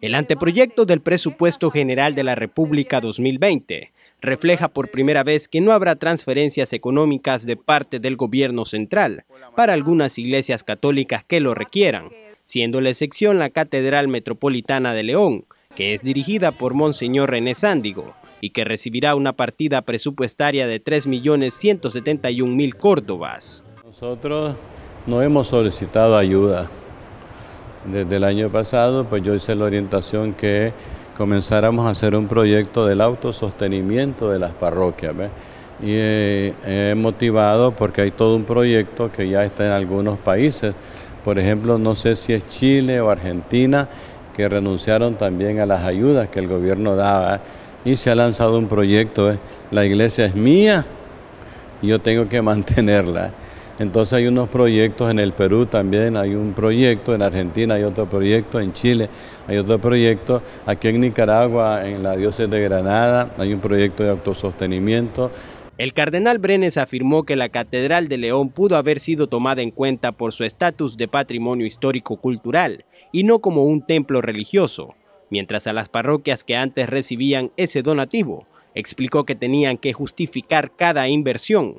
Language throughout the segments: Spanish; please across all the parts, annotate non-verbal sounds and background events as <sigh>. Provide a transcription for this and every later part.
El anteproyecto del Presupuesto General de la República 2020 refleja por primera vez que no habrá transferencias económicas de parte del gobierno central para algunas iglesias católicas que lo requieran, siendo la excepción la Catedral Metropolitana de León, que es dirigida por Monseñor René Sándigo y que recibirá una partida presupuestaria de 3.171.000 córdobas. Nosotros no hemos solicitado ayuda desde el año pasado, pues yo hice la orientación que comenzáramos a hacer un proyecto del autosostenimiento de las parroquias. Y eh, he motivado porque hay todo un proyecto que ya está en algunos países. Por ejemplo, no sé si es Chile o Argentina, que renunciaron también a las ayudas que el gobierno daba. ¿eh? Y se ha lanzado un proyecto, la iglesia es mía y yo tengo que <laughs> mantenerla. ¿eh? Entonces hay unos proyectos en el Perú también, hay un proyecto, en Argentina hay otro proyecto, en Chile hay otro proyecto, aquí en Nicaragua, en la diócesis de Granada, hay un proyecto de autosostenimiento. El cardenal Brenes afirmó que la Catedral de León pudo haber sido tomada en cuenta por su estatus de patrimonio histórico-cultural y no como un templo religioso, mientras a las parroquias que antes recibían ese donativo, explicó que tenían que justificar cada inversión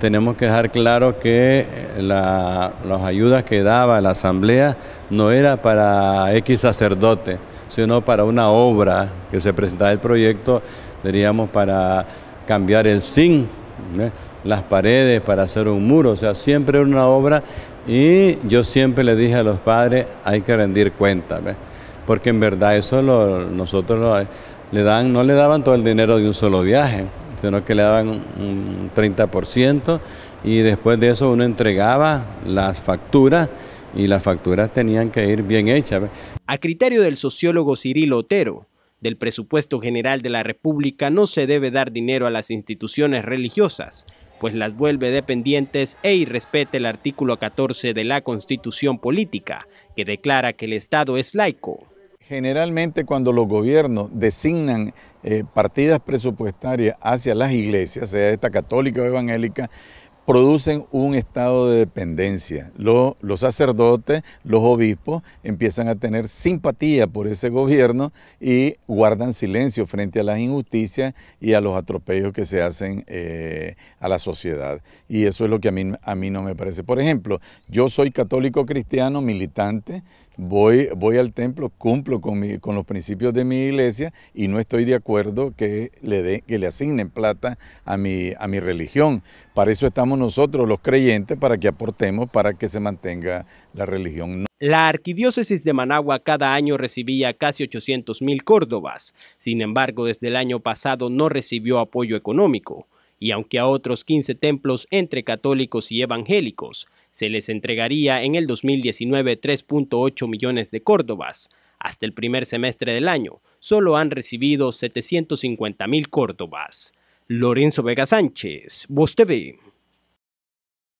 tenemos que dejar claro que eh, la, las ayudas que daba la asamblea no era para X sacerdote, sino para una obra que se presentaba el proyecto, diríamos, para cambiar el zinc, las paredes, para hacer un muro, o sea, siempre era una obra y yo siempre le dije a los padres, hay que rendir cuentas, porque en verdad eso lo, nosotros le dan, no le daban todo el dinero de un solo viaje sino que le daban un 30% y después de eso uno entregaba las facturas y las facturas tenían que ir bien hechas. A criterio del sociólogo Cirilo Otero, del presupuesto general de la República no se debe dar dinero a las instituciones religiosas, pues las vuelve dependientes e irrespete el artículo 14 de la Constitución Política, que declara que el Estado es laico. Generalmente cuando los gobiernos designan eh, partidas presupuestarias hacia las iglesias, sea esta católica o evangélica, producen un estado de dependencia. Los, sacerdotes, los obispos empiezan a tener simpatía por ese gobierno y guardan silencio frente a las injusticias y a los atropellos que se hacen eh, a la sociedad. Y eso es lo que a mí, a mí no me parece. Por ejemplo, yo soy católico cristiano, militante, voy, voy al templo, cumplo con, los principios de mi iglesia y no estoy de acuerdo que le, que le asignen plata a mi, a mi religión. Para eso estamos nosotros los creyentes para que aportemos para que se mantenga la religión. La arquidiócesis de Managua cada año recibía casi 800 mil córdobas, sin embargo desde el año pasado no recibió apoyo económico, y aunque a otros 15 templos entre católicos y evangélicos se les entregaría en el 2019 3.8 millones de córdobas, hasta el primer semestre del año solo han recibido 750 mil córdobas. Lorenzo Vega Sánchez, Voz